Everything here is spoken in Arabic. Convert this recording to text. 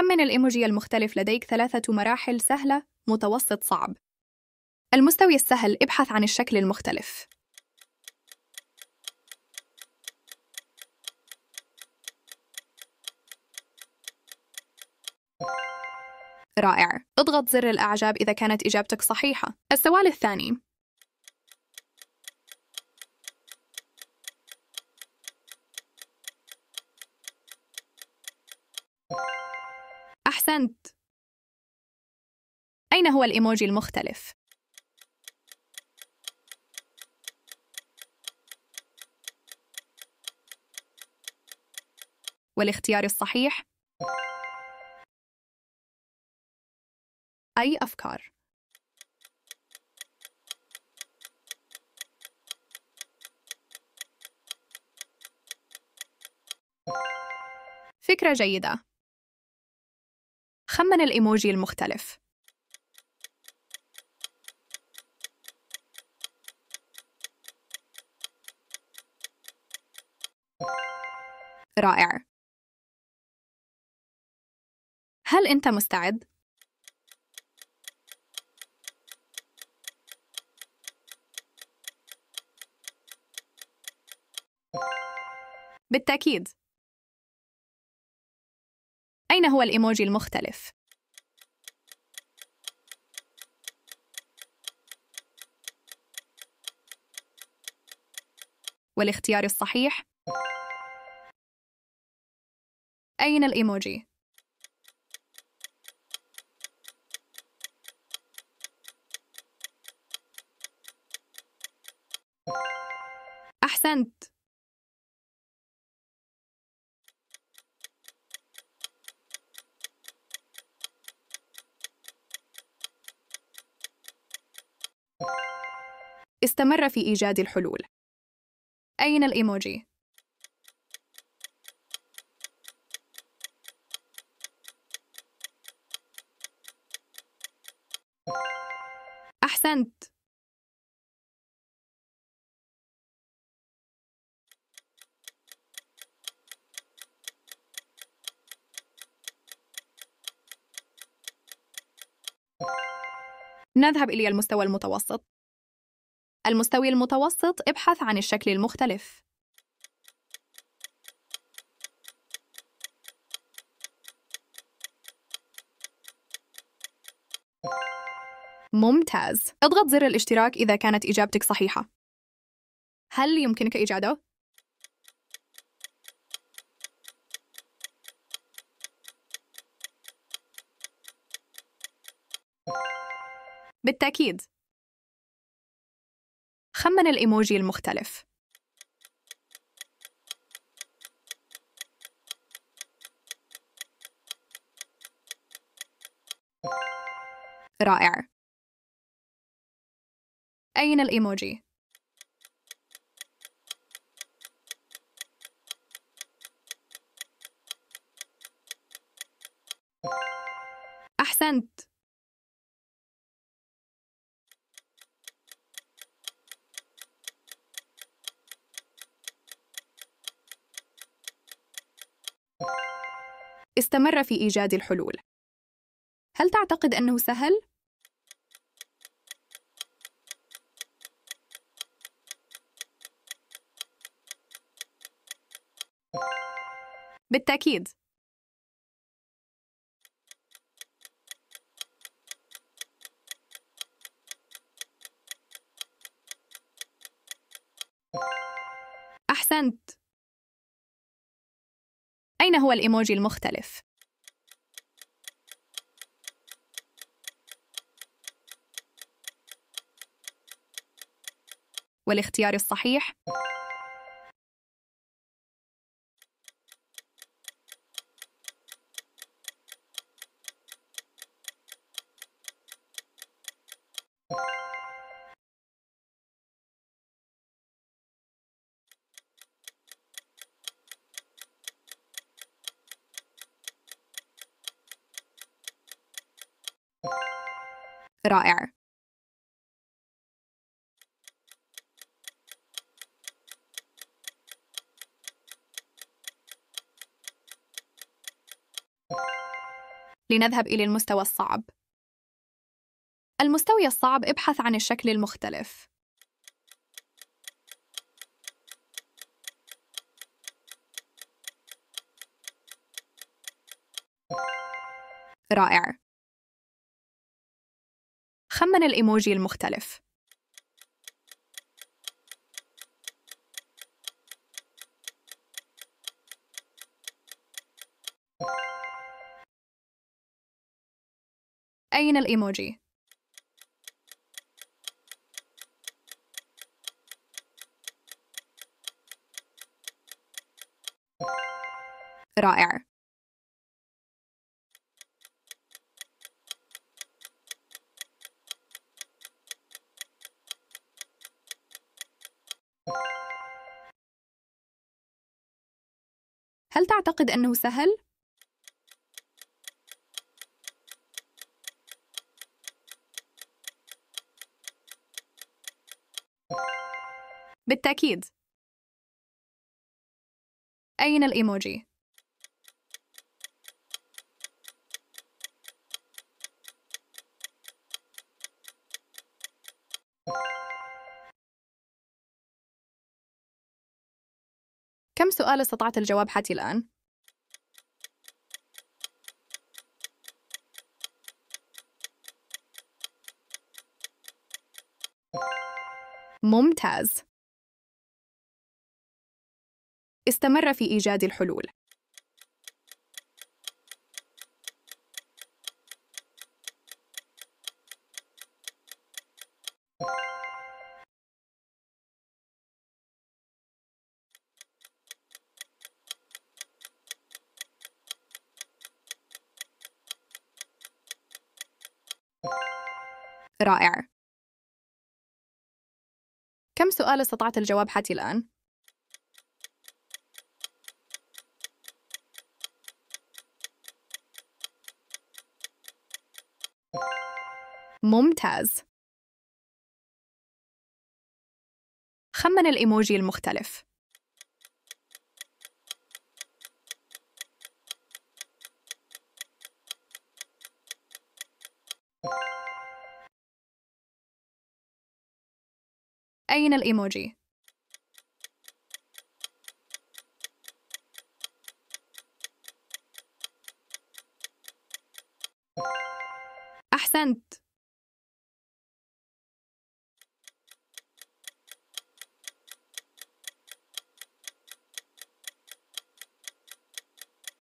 خمن الإيموجي المختلف لديك ثلاثة مراحل سهلة متوسط صعب المستوي السهل ابحث عن الشكل المختلف رائع اضغط زر الأعجاب إذا كانت إجابتك صحيحة السؤال الثاني أحسنت أين هو الإيموجي المختلف؟ والاختيار الصحيح أي أفكار فكرة جيدة خمن الإيموجي المختلف رائع هل أنت مستعد؟ بالتأكيد أين هو الإيموجي المختلف؟ والاختيار الصحيح أين الإيموجي؟ أحسنت استمر في إيجاد الحلول. أين الإيموجي؟ أحسنت. نذهب إلى المستوى المتوسط. المستوي المتوسط ابحث عن الشكل المختلف ممتاز اضغط زر الاشتراك إذا كانت إجابتك صحيحة هل يمكنك إيجاده؟ بالتأكيد خمن الإيموجي المختلف رائع أين الإيموجي؟ أحسنت استمر في إيجاد الحلول. هل تعتقد أنه سهل؟ بالتأكيد. أحسنت. أين هو الإيموجي المختلف؟ والاختيار الصحيح رائع لنذهب إلى المستوى الصعب. المستوى الصعب ابحث عن الشكل المختلف. رائع. خمن الإيموجي المختلف أين الإيموجي؟ رائع هل تعتقد أنه سهل؟ بالتأكيد. أين الإيموجي؟ كم سؤال استطعت الجواب حتى الآن؟ ممتاز استمر في إيجاد الحلول رائع كم سؤال استطعت الجواب حتى الآن؟ ممتاز خمن الإيموجي المختلف أين الإيموجي؟ أحسنت